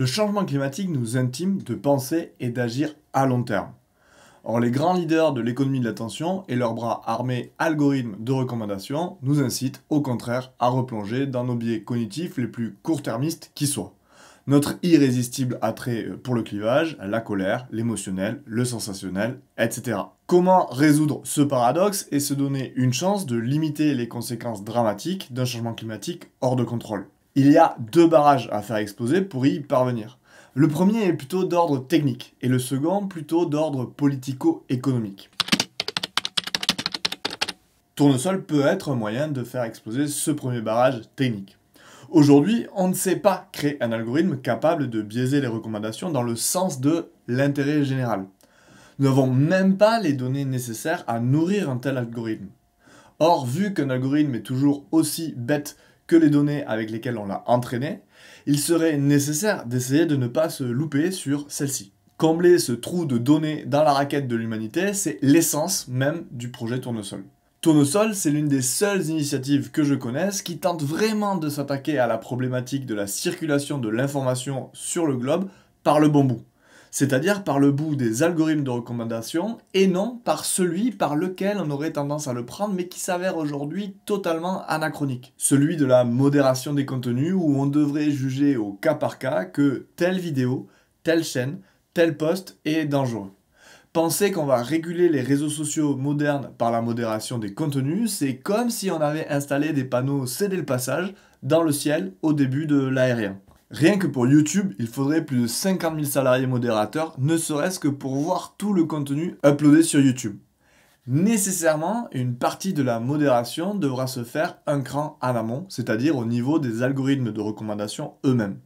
Le changement climatique nous intime de penser et d'agir à long terme. Or, les grands leaders de l'économie de l'attention et leurs bras armés algorithmes de recommandation nous incitent au contraire à replonger dans nos biais cognitifs les plus court-termistes qui soient. Notre irrésistible attrait euh, pour le clivage, la colère, l'émotionnel, le sensationnel, etc. Comment résoudre ce paradoxe et se donner une chance de limiter les conséquences dramatiques d'un changement climatique hors de contrôle il y a deux barrages à faire exploser pour y parvenir. Le premier est plutôt d'ordre technique et le second plutôt d'ordre politico-économique. Tournesol peut être un moyen de faire exploser ce premier barrage technique. Aujourd'hui, on ne sait pas créer un algorithme capable de biaiser les recommandations dans le sens de l'intérêt général. Nous n'avons même pas les données nécessaires à nourrir un tel algorithme. Or, vu qu'un algorithme est toujours aussi bête que les données avec lesquelles on l'a entraîné, il serait nécessaire d'essayer de ne pas se louper sur celle-ci. Combler ce trou de données dans la raquette de l'humanité, c'est l'essence même du projet Tournesol. Tournesol, c'est l'une des seules initiatives que je connaisse qui tente vraiment de s'attaquer à la problématique de la circulation de l'information sur le globe par le bon bout c'est-à-dire par le bout des algorithmes de recommandation et non par celui par lequel on aurait tendance à le prendre mais qui s'avère aujourd'hui totalement anachronique, celui de la modération des contenus où on devrait juger au cas par cas que telle vidéo, telle chaîne, tel poste est dangereux. Penser qu'on va réguler les réseaux sociaux modernes par la modération des contenus, c'est comme si on avait installé des panneaux céder le passage dans le ciel au début de l'aérien. Rien que pour YouTube, il faudrait plus de 50 000 salariés modérateurs, ne serait-ce que pour voir tout le contenu uploadé sur YouTube. Nécessairement, une partie de la modération devra se faire un cran en amont, c'est-à-dire au niveau des algorithmes de recommandation eux-mêmes.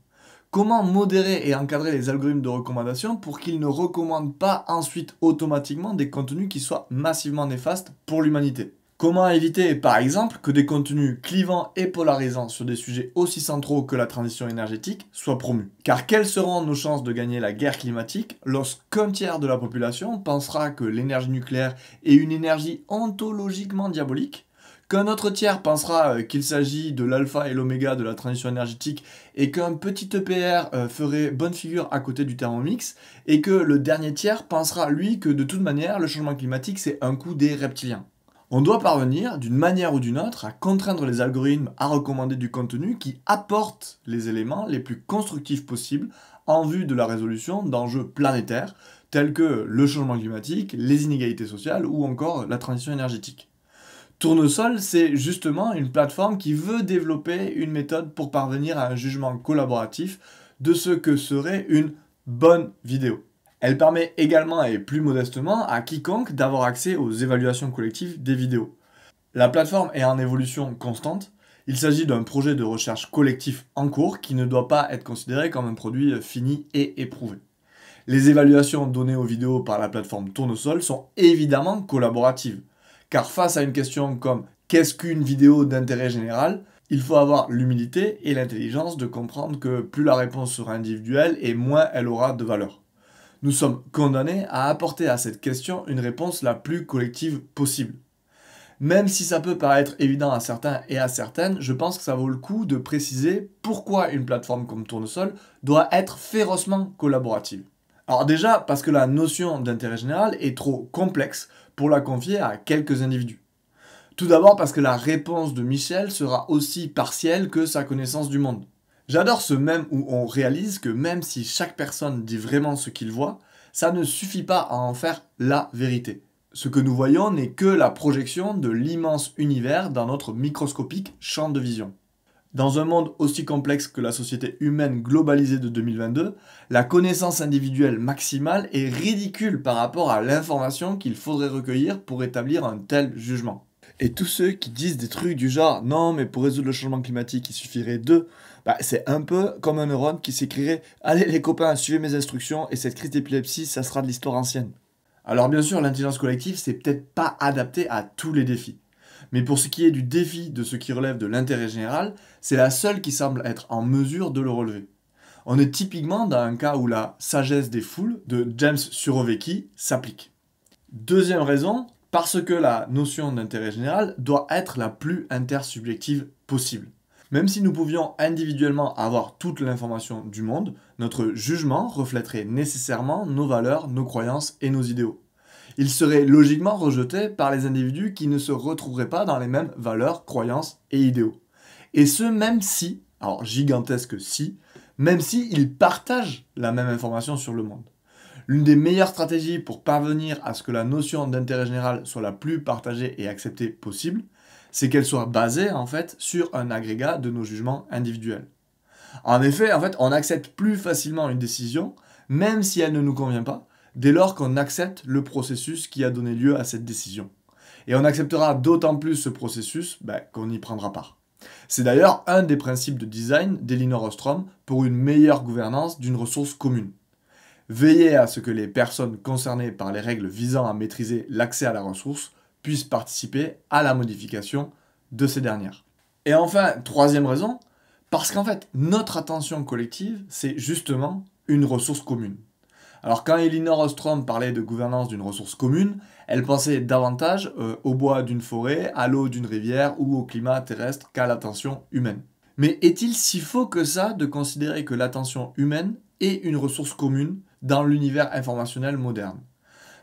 Comment modérer et encadrer les algorithmes de recommandation pour qu'ils ne recommandent pas ensuite automatiquement des contenus qui soient massivement néfastes pour l'humanité Comment éviter, par exemple, que des contenus clivants et polarisants sur des sujets aussi centraux que la transition énergétique soient promus Car quelles seront nos chances de gagner la guerre climatique lorsqu'un tiers de la population pensera que l'énergie nucléaire est une énergie ontologiquement diabolique Qu'un autre tiers pensera euh, qu'il s'agit de l'alpha et l'oméga de la transition énergétique et qu'un petit EPR euh, ferait bonne figure à côté du thermomix et que le dernier tiers pensera lui que de toute manière le changement climatique c'est un coup des reptiliens. On doit parvenir, d'une manière ou d'une autre, à contraindre les algorithmes à recommander du contenu qui apporte les éléments les plus constructifs possibles en vue de la résolution d'enjeux planétaires tels que le changement climatique, les inégalités sociales ou encore la transition énergétique. Tournesol, c'est justement une plateforme qui veut développer une méthode pour parvenir à un jugement collaboratif de ce que serait une bonne vidéo. Elle permet également et plus modestement à quiconque d'avoir accès aux évaluations collectives des vidéos. La plateforme est en évolution constante. Il s'agit d'un projet de recherche collectif en cours qui ne doit pas être considéré comme un produit fini et éprouvé. Les évaluations données aux vidéos par la plateforme Tournesol sont évidemment collaboratives, car face à une question comme qu'est-ce qu'une vidéo d'intérêt général, il faut avoir l'humilité et l'intelligence de comprendre que plus la réponse sera individuelle et moins elle aura de valeur nous sommes condamnés à apporter à cette question une réponse la plus collective possible. Même si ça peut paraître évident à certains et à certaines, je pense que ça vaut le coup de préciser pourquoi une plateforme comme Tournesol doit être férocement collaborative. Alors déjà parce que la notion d'intérêt général est trop complexe pour la confier à quelques individus. Tout d'abord parce que la réponse de Michel sera aussi partielle que sa connaissance du monde. J'adore ce même où on réalise que même si chaque personne dit vraiment ce qu'il voit, ça ne suffit pas à en faire la vérité. Ce que nous voyons n'est que la projection de l'immense univers dans notre microscopique champ de vision. Dans un monde aussi complexe que la société humaine globalisée de 2022, la connaissance individuelle maximale est ridicule par rapport à l'information qu'il faudrait recueillir pour établir un tel jugement. Et tous ceux qui disent des trucs du genre non, mais pour résoudre le changement climatique, il suffirait de. Bah, c'est un peu comme un neurone qui s'écrirait Allez les copains, suivez mes instructions et cette crise d'épilepsie, ça sera de l'histoire ancienne. Alors bien sûr, l'intelligence collective, c'est peut-être pas adapté à tous les défis. Mais pour ce qui est du défi de ce qui relève de l'intérêt général, c'est la seule qui semble être en mesure de le relever. On est typiquement dans un cas où la sagesse des foules de James Surovecki s'applique. Deuxième raison, parce que la notion d'intérêt général doit être la plus intersubjective possible. Même si nous pouvions individuellement avoir toute l'information du monde, notre jugement reflèterait nécessairement nos valeurs, nos croyances et nos idéaux. Il serait logiquement rejeté par les individus qui ne se retrouveraient pas dans les mêmes valeurs, croyances et idéaux. Et ce même si, alors gigantesque si, même si ils partagent la même information sur le monde. L'une des meilleures stratégies pour parvenir à ce que la notion d'intérêt général soit la plus partagée et acceptée possible, c'est qu'elle soit basée en fait sur un agrégat de nos jugements individuels. En effet, en fait, on accepte plus facilement une décision, même si elle ne nous convient pas, dès lors qu'on accepte le processus qui a donné lieu à cette décision. Et on acceptera d'autant plus ce processus ben, qu'on y prendra part. C'est d'ailleurs un des principes de design d'Elinor Ostrom pour une meilleure gouvernance d'une ressource commune veiller à ce que les personnes concernées par les règles visant à maîtriser l'accès à la ressource puissent participer à la modification de ces dernières. Et enfin, troisième raison, parce qu'en fait, notre attention collective, c'est justement une ressource commune. Alors quand Elinor Ostrom parlait de gouvernance d'une ressource commune, elle pensait davantage euh, au bois d'une forêt, à l'eau d'une rivière ou au climat terrestre qu'à l'attention humaine. Mais est-il si faux que ça de considérer que l'attention humaine est une ressource commune dans l'univers informationnel moderne.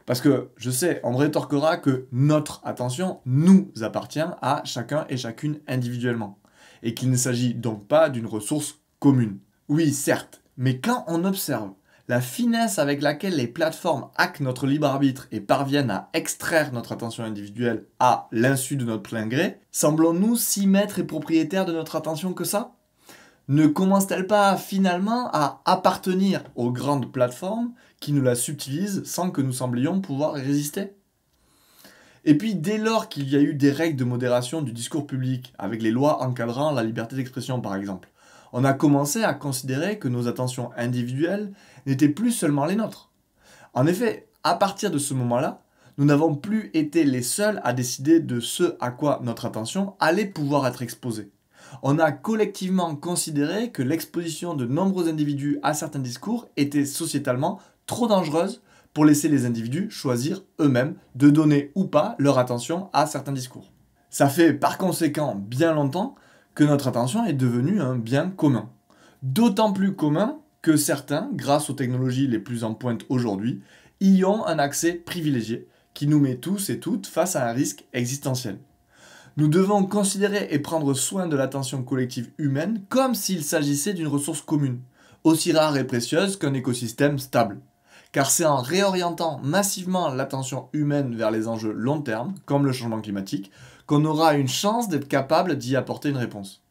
Parce que je sais, on rétorquera que notre attention nous appartient à chacun et chacune individuellement, et qu'il ne s'agit donc pas d'une ressource commune. Oui, certes, mais quand on observe la finesse avec laquelle les plateformes hackent notre libre arbitre et parviennent à extraire notre attention individuelle à l'insu de notre plein gré, semblons-nous si maîtres et propriétaires de notre attention que ça ne commence-t-elle pas finalement à appartenir aux grandes plateformes qui nous la subtilisent sans que nous semblions pouvoir résister Et puis dès lors qu'il y a eu des règles de modération du discours public, avec les lois encadrant la liberté d'expression par exemple, on a commencé à considérer que nos attentions individuelles n'étaient plus seulement les nôtres. En effet, à partir de ce moment-là, nous n'avons plus été les seuls à décider de ce à quoi notre attention allait pouvoir être exposée on a collectivement considéré que l'exposition de nombreux individus à certains discours était sociétalement trop dangereuse pour laisser les individus choisir eux-mêmes de donner ou pas leur attention à certains discours. Ça fait par conséquent bien longtemps que notre attention est devenue un bien commun. D'autant plus commun que certains, grâce aux technologies les plus en pointe aujourd'hui, y ont un accès privilégié qui nous met tous et toutes face à un risque existentiel. Nous devons considérer et prendre soin de l'attention collective humaine comme s'il s'agissait d'une ressource commune, aussi rare et précieuse qu'un écosystème stable. Car c'est en réorientant massivement l'attention humaine vers les enjeux long terme, comme le changement climatique, qu'on aura une chance d'être capable d'y apporter une réponse.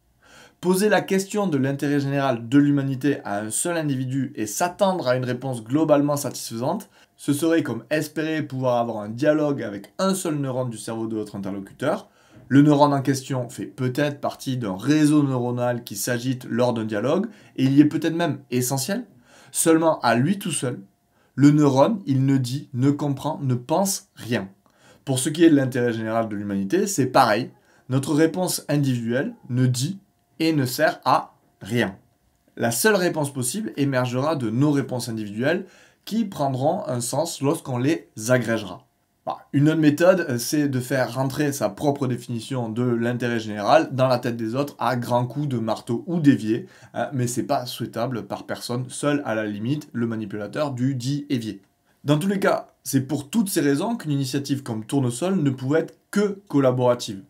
Poser la question de l'intérêt général de l'humanité à un seul individu et s'attendre à une réponse globalement satisfaisante, ce serait comme espérer pouvoir avoir un dialogue avec un seul neurone du cerveau de votre interlocuteur, le neurone en question fait peut-être partie d'un réseau neuronal qui s'agite lors d'un dialogue, et il y est peut-être même essentiel. Seulement à lui tout seul, le neurone, il ne dit, ne comprend, ne pense rien. Pour ce qui est de l'intérêt général de l'humanité, c'est pareil. Notre réponse individuelle ne dit et ne sert à rien. La seule réponse possible émergera de nos réponses individuelles qui prendront un sens lorsqu'on les agrégera. Bah, une autre méthode, euh, c'est de faire rentrer sa propre définition de l'intérêt général dans la tête des autres à grands coups de marteau ou d'évier, hein, mais c'est pas souhaitable par personne, seul à la limite le manipulateur du dit évier. Dans tous les cas, c'est pour toutes ces raisons qu'une initiative comme Tournesol ne pouvait être que collaborative.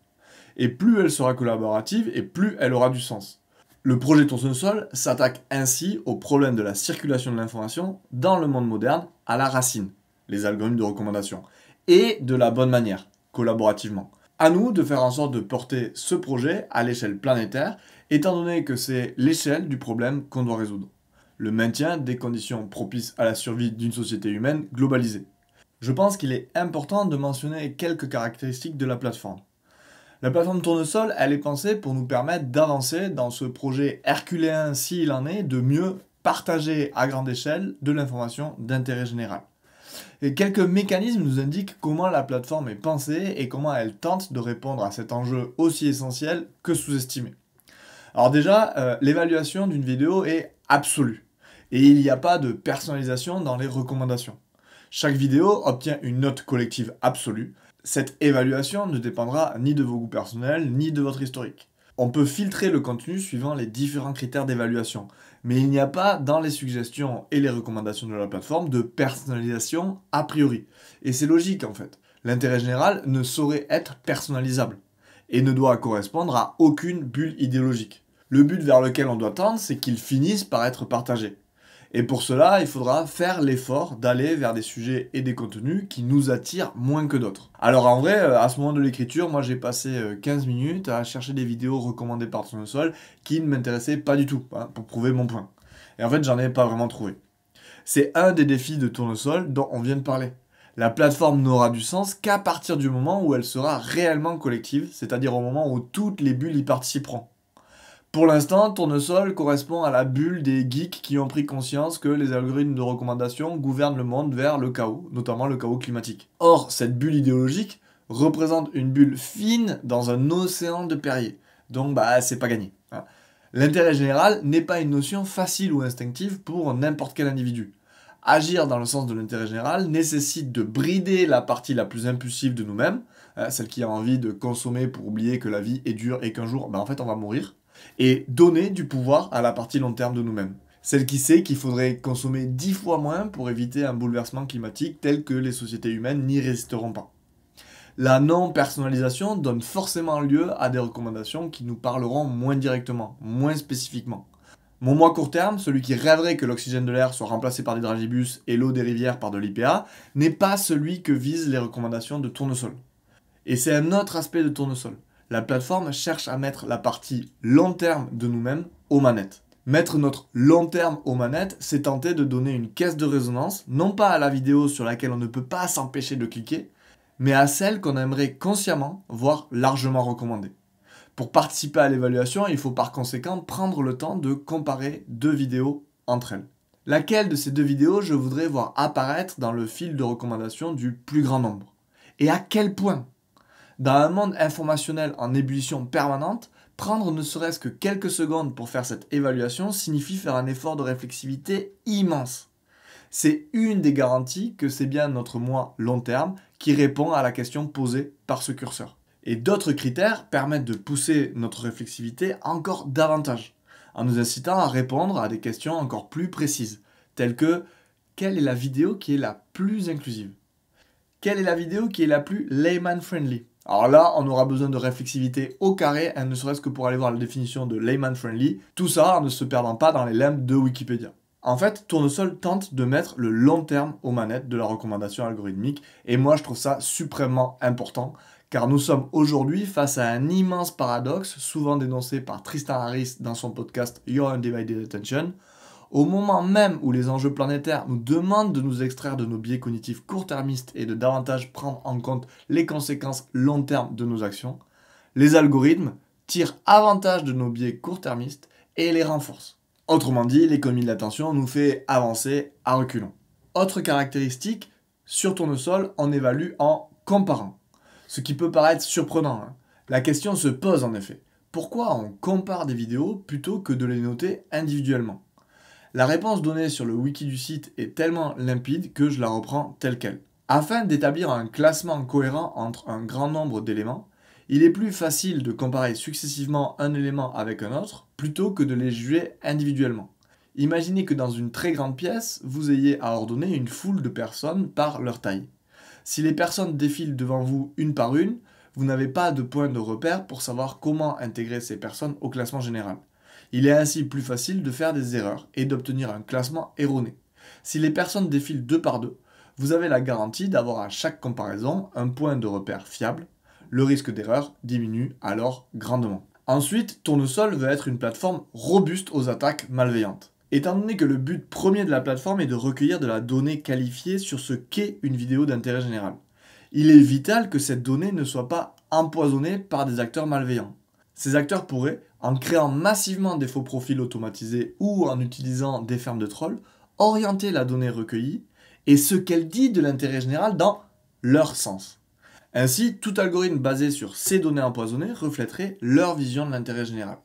Et plus elle sera collaborative, et plus elle aura du sens. Le projet Tournesol s'attaque ainsi au problème de la circulation de l'information dans le monde moderne à la racine, les algorithmes de recommandation et de la bonne manière, collaborativement. À nous de faire en sorte de porter ce projet à l'échelle planétaire, étant donné que c'est l'échelle du problème qu'on doit résoudre. Le maintien des conditions propices à la survie d'une société humaine globalisée. Je pense qu'il est important de mentionner quelques caractéristiques de la plateforme. La plateforme Tournesol, elle est pensée pour nous permettre d'avancer dans ce projet herculéen s'il en est, de mieux partager à grande échelle de l'information d'intérêt général. Et quelques mécanismes nous indiquent comment la plateforme est pensée et comment elle tente de répondre à cet enjeu aussi essentiel que sous-estimé. Alors déjà, euh, l'évaluation d'une vidéo est absolue et il n'y a pas de personnalisation dans les recommandations. Chaque vidéo obtient une note collective absolue. Cette évaluation ne dépendra ni de vos goûts personnels ni de votre historique. On peut filtrer le contenu suivant les différents critères d'évaluation, mais il n'y a pas dans les suggestions et les recommandations de la plateforme de personnalisation a priori. Et c'est logique en fait. L'intérêt général ne saurait être personnalisable et ne doit correspondre à aucune bulle idéologique. Le but vers lequel on doit tendre, c'est qu'il finisse par être partagé. Et pour cela, il faudra faire l'effort d'aller vers des sujets et des contenus qui nous attirent moins que d'autres. Alors en vrai, euh, à ce moment de l'écriture, moi j'ai passé 15 euh, minutes à chercher des vidéos recommandées par Tournesol qui ne m'intéressaient pas du tout, hein, pour prouver mon point. Et en fait, j'en ai pas vraiment trouvé. C'est un des défis de Tournesol dont on vient de parler. La plateforme n'aura du sens qu'à partir du moment où elle sera réellement collective, c'est-à-dire au moment où toutes les bulles y participeront. Pour l'instant, Tournesol correspond à la bulle des geeks qui ont pris conscience que les algorithmes de recommandation gouvernent le monde vers le chaos, notamment le chaos climatique. Or, cette bulle idéologique représente une bulle fine dans un océan de Perrier. Donc, bah, c'est pas gagné. Hein. L'intérêt général n'est pas une notion facile ou instinctive pour n'importe quel individu. Agir dans le sens de l'intérêt général nécessite de brider la partie la plus impulsive de nous-mêmes, euh, celle qui a envie de consommer pour oublier que la vie est dure et qu'un jour, bah, en fait, on va mourir et donner du pouvoir à la partie long terme de nous-mêmes. Celle qui sait qu'il faudrait consommer 10 fois moins pour éviter un bouleversement climatique tel que les sociétés humaines n'y résisteront pas. La non-personnalisation donne forcément lieu à des recommandations qui nous parleront moins directement, moins spécifiquement. Mon moi court terme, celui qui rêverait que l'oxygène de l'air soit remplacé par des dragibus et l'eau des rivières par de l'IPA, n'est pas celui que visent les recommandations de tournesol. Et c'est un autre aspect de tournesol la plateforme cherche à mettre la partie long terme de nous-mêmes aux manettes. Mettre notre long terme aux manettes, c'est tenter de donner une caisse de résonance, non pas à la vidéo sur laquelle on ne peut pas s'empêcher de cliquer, mais à celle qu'on aimerait consciemment, voire largement recommandée. Pour participer à l'évaluation, il faut par conséquent prendre le temps de comparer deux vidéos entre elles. Laquelle de ces deux vidéos je voudrais voir apparaître dans le fil de recommandation du plus grand nombre Et à quel point dans un monde informationnel en ébullition permanente, prendre ne serait-ce que quelques secondes pour faire cette évaluation signifie faire un effort de réflexivité immense. C'est une des garanties que c'est bien notre moi long terme qui répond à la question posée par ce curseur. Et d'autres critères permettent de pousser notre réflexivité encore davantage, en nous incitant à répondre à des questions encore plus précises, telles que quelle est la vidéo qui est la plus inclusive Quelle est la vidéo qui est la plus layman friendly alors là, on aura besoin de réflexivité au carré, et hein, ne serait-ce que pour aller voir la définition de layman friendly, tout ça ne se perdant pas dans les limbes de Wikipédia. En fait, Tournesol tente de mettre le long terme aux manettes de la recommandation algorithmique, et moi je trouve ça suprêmement important, car nous sommes aujourd'hui face à un immense paradoxe, souvent dénoncé par Tristan Harris dans son podcast Your Undivided Attention, au moment même où les enjeux planétaires nous demandent de nous extraire de nos biais cognitifs court-termistes et de davantage prendre en compte les conséquences long terme de nos actions, les algorithmes tirent avantage de nos biais court-termistes et les renforcent. Autrement dit, l'économie de l'attention nous fait avancer à reculons. Autre caractéristique, sur tournesol, on évalue en comparant. Ce qui peut paraître surprenant. Hein. La question se pose en effet. Pourquoi on compare des vidéos plutôt que de les noter individuellement la réponse donnée sur le wiki du site est tellement limpide que je la reprends telle qu'elle. Afin d'établir un classement cohérent entre un grand nombre d'éléments, il est plus facile de comparer successivement un élément avec un autre plutôt que de les juger individuellement. Imaginez que dans une très grande pièce, vous ayez à ordonner une foule de personnes par leur taille. Si les personnes défilent devant vous une par une, vous n'avez pas de point de repère pour savoir comment intégrer ces personnes au classement général. Il est ainsi plus facile de faire des erreurs et d'obtenir un classement erroné. Si les personnes défilent deux par deux, vous avez la garantie d'avoir à chaque comparaison un point de repère fiable. Le risque d'erreur diminue alors grandement. Ensuite, Tournesol veut être une plateforme robuste aux attaques malveillantes. Étant donné que le but premier de la plateforme est de recueillir de la donnée qualifiée sur ce qu'est une vidéo d'intérêt général, il est vital que cette donnée ne soit pas empoisonnée par des acteurs malveillants. Ces acteurs pourraient, en créant massivement des faux profils automatisés ou en utilisant des fermes de trolls, orienter la donnée recueillie et ce qu'elle dit de l'intérêt général dans leur sens. Ainsi, tout algorithme basé sur ces données empoisonnées reflèterait leur vision de l'intérêt général.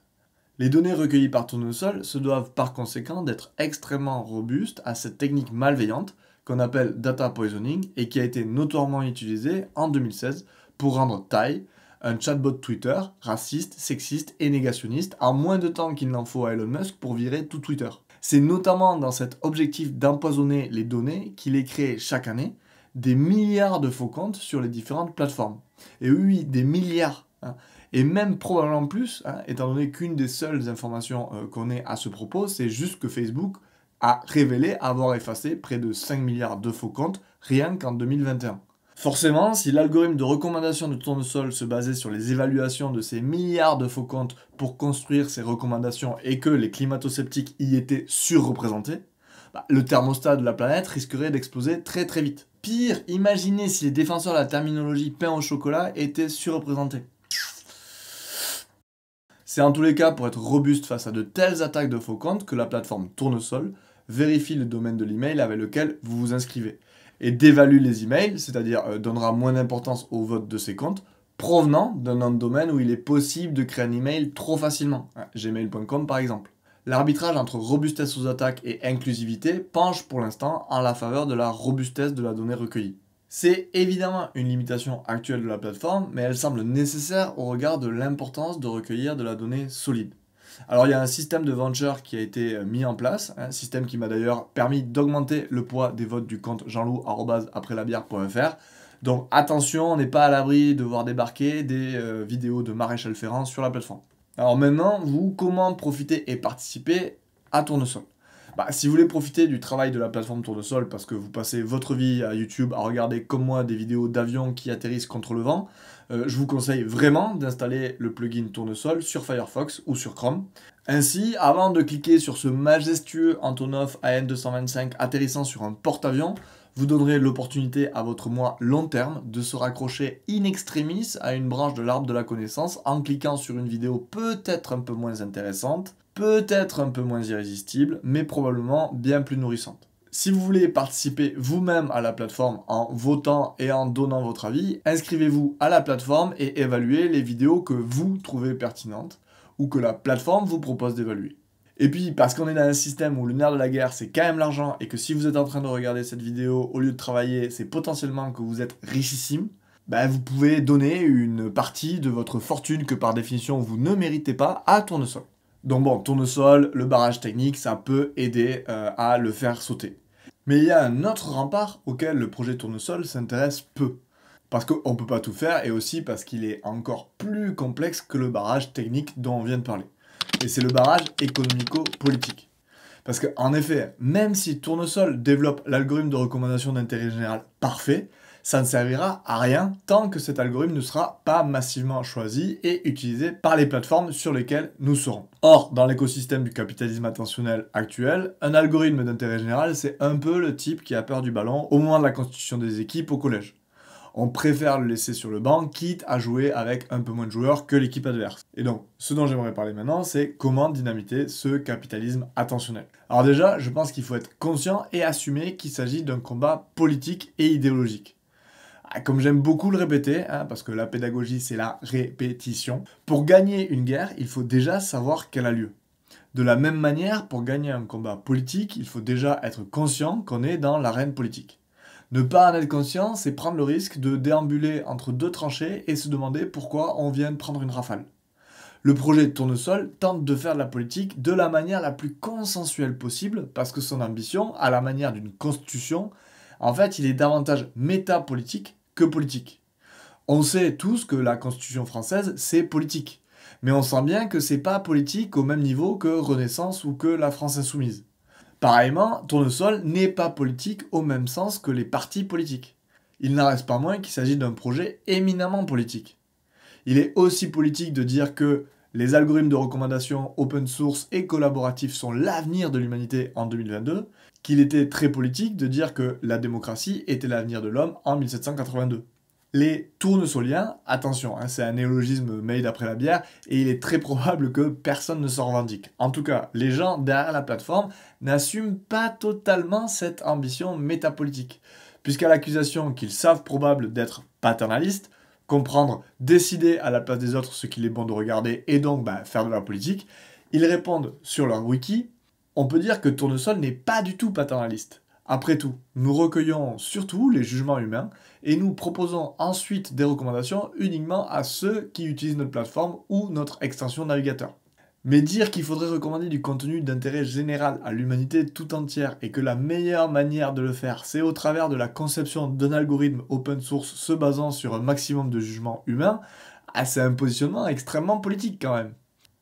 Les données recueillies par Tournesol se doivent par conséquent d'être extrêmement robustes à cette technique malveillante qu'on appelle data poisoning et qui a été notoirement utilisée en 2016 pour rendre taille un chatbot Twitter raciste, sexiste et négationniste en moins de temps qu'il n'en faut à Elon Musk pour virer tout Twitter. C'est notamment dans cet objectif d'empoisonner les données qu'il est créé chaque année des milliards de faux comptes sur les différentes plateformes. Et oui, des milliards. Hein. Et même probablement plus, hein, étant donné qu'une des seules informations euh, qu'on ait à ce propos, c'est juste que Facebook a révélé avoir effacé près de 5 milliards de faux comptes rien qu'en 2021. Forcément, si l'algorithme de recommandation de tournesol se basait sur les évaluations de ces milliards de faux comptes pour construire ces recommandations et que les climato-sceptiques y étaient surreprésentés, bah, le thermostat de la planète risquerait d'exploser très très vite. Pire, imaginez si les défenseurs de la terminologie pain au chocolat étaient surreprésentés. C'est en tous les cas pour être robuste face à de telles attaques de faux comptes que la plateforme Tournesol vérifie le domaine de l'email avec lequel vous vous inscrivez et dévalue les emails, c'est-à-dire euh, donnera moins d'importance au vote de ces comptes provenant d'un autre domaine où il est possible de créer un email trop facilement, ah, gmail.com par exemple. L'arbitrage entre robustesse aux attaques et inclusivité penche pour l'instant en la faveur de la robustesse de la donnée recueillie. C'est évidemment une limitation actuelle de la plateforme, mais elle semble nécessaire au regard de l'importance de recueillir de la donnée solide. Alors il y a un système de venture qui a été euh, mis en place, un hein, système qui m'a d'ailleurs permis d'augmenter le poids des votes du compte jean après Donc attention, on n'est pas à l'abri de voir débarquer des euh, vidéos de Maréchal Ferrand sur la plateforme. Alors maintenant, vous, comment profiter et participer à Tournesol bah, si vous voulez profiter du travail de la plateforme Tournesol parce que vous passez votre vie à YouTube à regarder comme moi des vidéos d'avions qui atterrissent contre le vent, euh, je vous conseille vraiment d'installer le plugin Tournesol sur Firefox ou sur Chrome. Ainsi, avant de cliquer sur ce majestueux Antonov AN-225 atterrissant sur un porte-avions, vous donnerez l'opportunité à votre moi long terme de se raccrocher in extremis à une branche de l'arbre de la connaissance en cliquant sur une vidéo peut-être un peu moins intéressante, peut-être un peu moins irrésistible, mais probablement bien plus nourrissante. Si vous voulez participer vous-même à la plateforme en votant et en donnant votre avis, inscrivez-vous à la plateforme et évaluez les vidéos que vous trouvez pertinentes ou que la plateforme vous propose d'évaluer. Et puis, parce qu'on est dans un système où le nerf de la guerre, c'est quand même l'argent, et que si vous êtes en train de regarder cette vidéo au lieu de travailler, c'est potentiellement que vous êtes richissime, ben, vous pouvez donner une partie de votre fortune que par définition vous ne méritez pas à Tournesol. Donc bon, Tournesol, le barrage technique, ça peut aider euh, à le faire sauter. Mais il y a un autre rempart auquel le projet Tournesol s'intéresse peu. Parce qu'on ne peut pas tout faire et aussi parce qu'il est encore plus complexe que le barrage technique dont on vient de parler. Et c'est le barrage économico-politique. Parce qu'en effet, même si Tournesol développe l'algorithme de recommandation d'intérêt général parfait, ça ne servira à rien tant que cet algorithme ne sera pas massivement choisi et utilisé par les plateformes sur lesquelles nous serons. Or, dans l'écosystème du capitalisme attentionnel actuel, un algorithme d'intérêt général, c'est un peu le type qui a peur du ballon au moment de la constitution des équipes au collège on préfère le laisser sur le banc, quitte à jouer avec un peu moins de joueurs que l'équipe adverse. Et donc, ce dont j'aimerais parler maintenant, c'est comment dynamiter ce capitalisme attentionnel. Alors déjà, je pense qu'il faut être conscient et assumer qu'il s'agit d'un combat politique et idéologique. Ah, comme j'aime beaucoup le répéter, hein, parce que la pédagogie c'est la répétition, pour gagner une guerre, il faut déjà savoir qu'elle a lieu. De la même manière, pour gagner un combat politique, il faut déjà être conscient qu'on est dans l'arène politique. Ne pas en être conscient, c'est prendre le risque de déambuler entre deux tranchées et se demander pourquoi on vient de prendre une rafale. Le projet Tournesol tente de faire de la politique de la manière la plus consensuelle possible, parce que son ambition, à la manière d'une constitution, en fait, il est davantage métapolitique que politique. On sait tous que la Constitution française, c'est politique. Mais on sent bien que c'est pas politique au même niveau que Renaissance ou que la France insoumise. Pareillement, Tournesol n'est pas politique au même sens que les partis politiques. Il n'en reste pas moins qu'il s'agit d'un projet éminemment politique. Il est aussi politique de dire que les algorithmes de recommandation open source et collaboratifs sont l'avenir de l'humanité en 2022, qu'il était très politique de dire que la démocratie était l'avenir de l'homme en 1782. Les tournesoliens, attention, hein, c'est un néologisme made après la bière, et il est très probable que personne ne s'en revendique. En tout cas, les gens derrière la plateforme n'assument pas totalement cette ambition métapolitique, puisqu'à l'accusation qu'ils savent probable d'être paternalistes, comprendre, décider à la place des autres ce qu'il est bon de regarder et donc bah, faire de la politique. Ils répondent sur leur wiki. On peut dire que Tournesol n'est pas du tout paternaliste. Après tout, nous recueillons surtout les jugements humains et nous proposons ensuite des recommandations uniquement à ceux qui utilisent notre plateforme ou notre extension navigateur. Mais dire qu'il faudrait recommander du contenu d'intérêt général à l'humanité tout entière et que la meilleure manière de le faire, c'est au travers de la conception d'un algorithme open source se basant sur un maximum de jugements humains, ah, c'est un positionnement extrêmement politique quand même.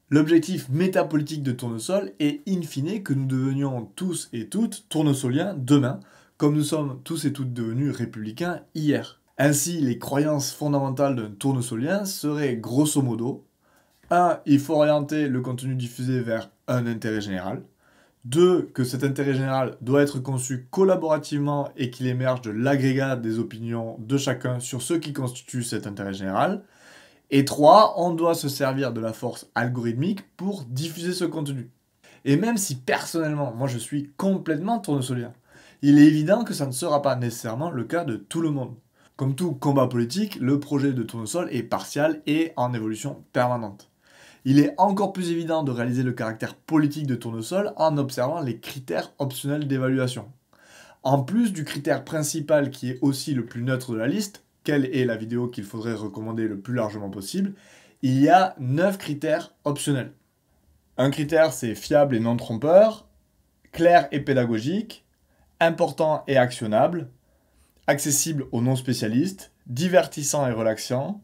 L'objectif métapolitique de Tournesol est in fine que nous devenions tous et toutes tournesoliens demain, comme nous sommes tous et toutes devenus républicains hier. Ainsi, les croyances fondamentales d'un tournesolien seraient grosso modo 1. Il faut orienter le contenu diffusé vers un intérêt général. 2. Que cet intérêt général doit être conçu collaborativement et qu'il émerge de l'agrégat des opinions de chacun sur ce qui constitue cet intérêt général. Et 3. On doit se servir de la force algorithmique pour diffuser ce contenu. Et même si personnellement, moi je suis complètement tournesolien, il est évident que ça ne sera pas nécessairement le cas de tout le monde. Comme tout combat politique, le projet de tournesol est partial et en évolution permanente il est encore plus évident de réaliser le caractère politique de tournesol en observant les critères optionnels d'évaluation. En plus du critère principal qui est aussi le plus neutre de la liste, quelle est la vidéo qu'il faudrait recommander le plus largement possible, il y a 9 critères optionnels. Un critère, c'est fiable et non trompeur, clair et pédagogique, important et actionnable, accessible aux non spécialistes, divertissant et relaxant,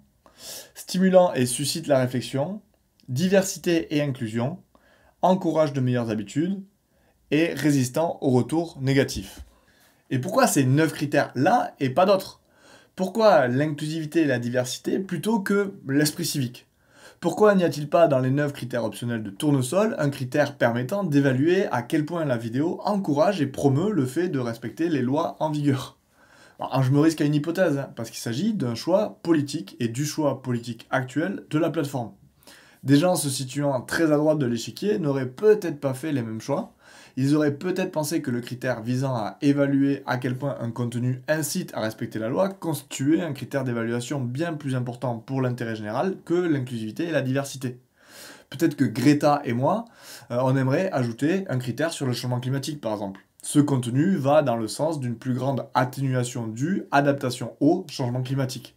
stimulant et suscite la réflexion, diversité et inclusion, encourage de meilleures habitudes et résistant au retour négatif ». Et pourquoi ces 9 critères-là et pas d'autres Pourquoi l'inclusivité et la diversité plutôt que l'esprit civique Pourquoi n'y a-t-il pas dans les 9 critères optionnels de tournesol un critère permettant d'évaluer à quel point la vidéo encourage et promeut le fait de respecter les lois en vigueur Je me risque à une hypothèse, hein, parce qu'il s'agit d'un choix politique et du choix politique actuel de la plateforme. Des gens se situant très à droite de l'échiquier n'auraient peut-être pas fait les mêmes choix. Ils auraient peut-être pensé que le critère visant à évaluer à quel point un contenu incite à respecter la loi constituait un critère d'évaluation bien plus important pour l'intérêt général que l'inclusivité et la diversité. Peut-être que Greta et moi, euh, on aimerait ajouter un critère sur le changement climatique par exemple. Ce contenu va dans le sens d'une plus grande atténuation du adaptation au changement climatique.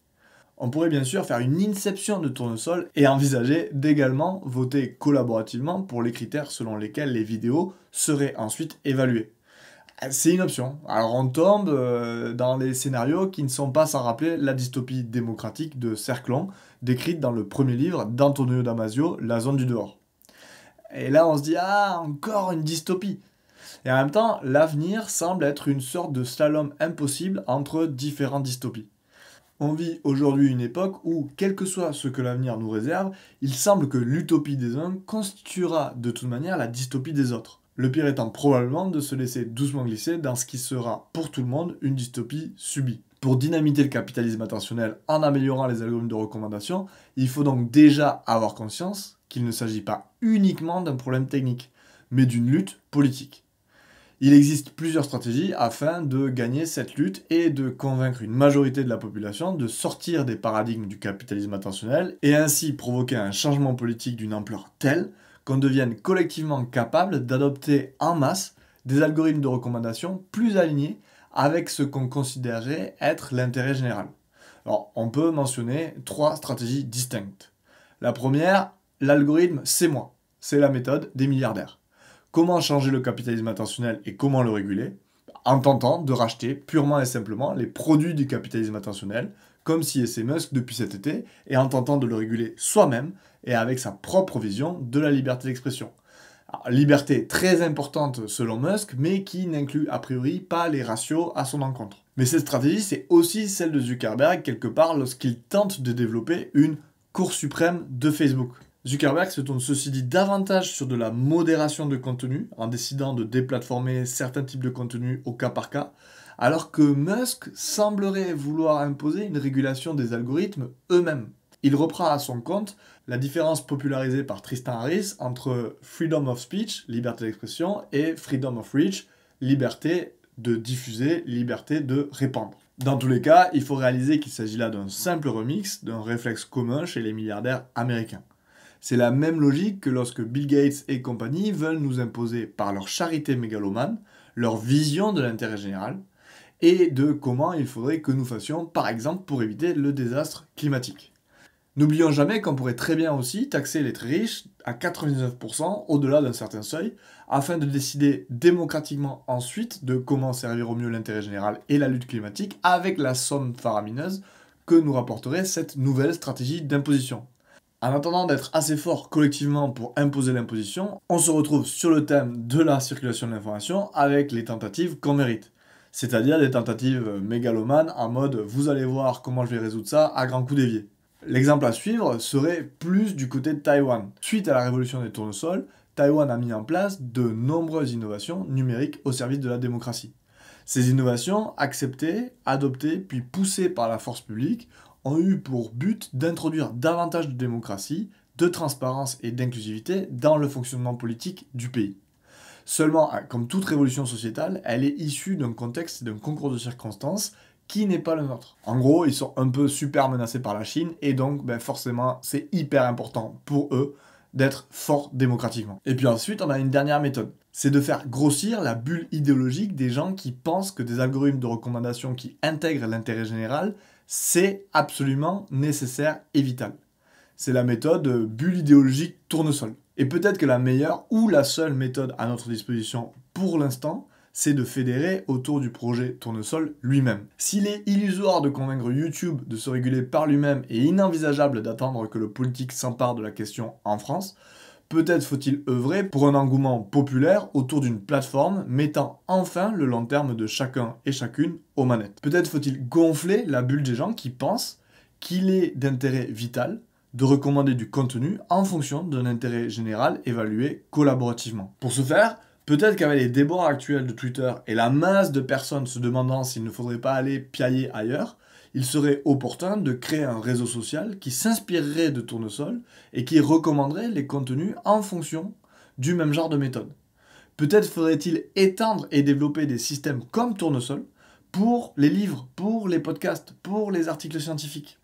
On pourrait bien sûr faire une inception de tournesol et envisager d'également voter collaborativement pour les critères selon lesquels les vidéos seraient ensuite évaluées. C'est une option. Alors on tombe euh, dans les scénarios qui ne sont pas sans rappeler la dystopie démocratique de Cerclon, décrite dans le premier livre d'Antonio Damasio, La zone du dehors. Et là on se dit, ah, encore une dystopie. Et en même temps, l'avenir semble être une sorte de slalom impossible entre différentes dystopies. On vit aujourd'hui une époque où, quel que soit ce que l'avenir nous réserve, il semble que l'utopie des uns constituera de toute manière la dystopie des autres. Le pire étant probablement de se laisser doucement glisser dans ce qui sera pour tout le monde une dystopie subie. Pour dynamiter le capitalisme intentionnel en améliorant les algorithmes de recommandation, il faut donc déjà avoir conscience qu'il ne s'agit pas uniquement d'un problème technique, mais d'une lutte politique. Il existe plusieurs stratégies afin de gagner cette lutte et de convaincre une majorité de la population de sortir des paradigmes du capitalisme attentionnel et ainsi provoquer un changement politique d'une ampleur telle qu'on devienne collectivement capable d'adopter en masse des algorithmes de recommandation plus alignés avec ce qu'on considérait être l'intérêt général. Alors, on peut mentionner trois stratégies distinctes. La première, l'algorithme c'est moi, c'est la méthode des milliardaires. Comment changer le capitalisme intentionnel et comment le réguler En tentant de racheter purement et simplement les produits du capitalisme intentionnel, comme si et Musk depuis cet été, et en tentant de le réguler soi-même et avec sa propre vision de la liberté d'expression. Liberté très importante selon Musk, mais qui n'inclut a priori pas les ratios à son encontre. Mais cette stratégie, c'est aussi celle de Zuckerberg quelque part lorsqu'il tente de développer une Cour suprême de Facebook. Zuckerberg se tourne ceci dit davantage sur de la modération de contenu en décidant de déplatformer certains types de contenus au cas par cas, alors que Musk semblerait vouloir imposer une régulation des algorithmes eux-mêmes. Il reprend à son compte la différence popularisée par Tristan Harris entre freedom of speech, liberté d'expression, et freedom of reach, liberté de diffuser, liberté de répandre. Dans tous les cas, il faut réaliser qu'il s'agit là d'un simple remix d'un réflexe commun chez les milliardaires américains. C'est la même logique que lorsque Bill Gates et compagnie veulent nous imposer par leur charité mégalomane leur vision de l'intérêt général et de comment il faudrait que nous fassions, par exemple, pour éviter le désastre climatique. N'oublions jamais qu'on pourrait très bien aussi taxer les très riches à 99% au-delà d'un certain seuil, afin de décider démocratiquement ensuite de comment servir au mieux l'intérêt général et la lutte climatique avec la somme faramineuse que nous rapporterait cette nouvelle stratégie d'imposition. En attendant d'être assez fort collectivement pour imposer l'imposition, on se retrouve sur le thème de la circulation de l'information avec les tentatives qu'on mérite. C'est-à-dire des tentatives euh, mégalomanes en mode vous allez voir comment je vais résoudre ça à grand coup d'évier. L'exemple à suivre serait plus du côté de Taïwan. Suite à la révolution des tournesols, Taïwan a mis en place de nombreuses innovations numériques au service de la démocratie. Ces innovations, acceptées, adoptées, puis poussées par la force publique, ont eu pour but d'introduire davantage de démocratie, de transparence et d'inclusivité dans le fonctionnement politique du pays. Seulement, comme toute révolution sociétale, elle est issue d'un contexte, d'un concours de circonstances qui n'est pas le nôtre. En gros, ils sont un peu super menacés par la Chine et donc ben, forcément c'est hyper important pour eux d'être forts démocratiquement. Et puis ensuite, on a une dernière méthode. C'est de faire grossir la bulle idéologique des gens qui pensent que des algorithmes de recommandation qui intègrent l'intérêt général c'est absolument nécessaire et vital. C'est la méthode euh, bulle idéologique tournesol. Et peut-être que la meilleure ou la seule méthode à notre disposition pour l'instant, c'est de fédérer autour du projet Tournesol lui-même. S'il est illusoire de convaincre YouTube de se réguler par lui-même et inenvisageable d'attendre que le politique s'empare de la question en France, Peut-être faut-il œuvrer pour un engouement populaire autour d'une plateforme mettant enfin le long terme de chacun et chacune aux manettes. Peut-être faut-il gonfler la bulle des gens qui pensent qu'il est d'intérêt vital de recommander du contenu en fonction d'un intérêt général évalué collaborativement. Pour ce faire, peut-être qu'avec les débords actuels de Twitter et la masse de personnes se demandant s'il ne faudrait pas aller piailler ailleurs, il serait opportun de créer un réseau social qui s'inspirerait de Tournesol et qui recommanderait les contenus en fonction du même genre de méthode. Peut-être faudrait-il étendre et développer des systèmes comme Tournesol pour les livres, pour les podcasts, pour les articles scientifiques.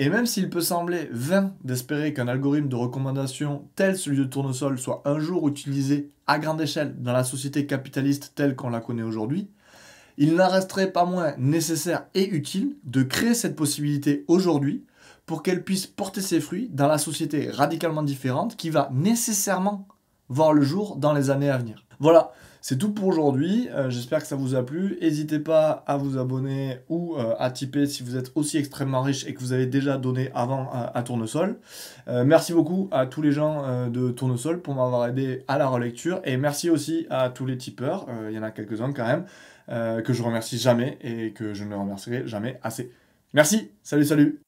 Et même s'il peut sembler vain d'espérer qu'un algorithme de recommandation tel celui de Tournesol soit un jour utilisé à grande échelle dans la société capitaliste telle qu'on la connaît aujourd'hui, il n'en resterait pas moins nécessaire et utile de créer cette possibilité aujourd'hui pour qu'elle puisse porter ses fruits dans la société radicalement différente qui va nécessairement voir le jour dans les années à venir. Voilà, c'est tout pour aujourd'hui. Euh, j'espère que ça vous a plu. N'hésitez pas à vous abonner ou euh, à tiper si vous êtes aussi extrêmement riche et que vous avez déjà donné avant à, Tournesol. Euh, merci beaucoup à tous les gens de Tournesol pour m'avoir aidé à la relecture. Et merci aussi à tous les tipeurs. Il y en a quelques-uns quand même. Euh, que je remercie jamais et que je ne remercierai jamais assez. Merci, salut, salut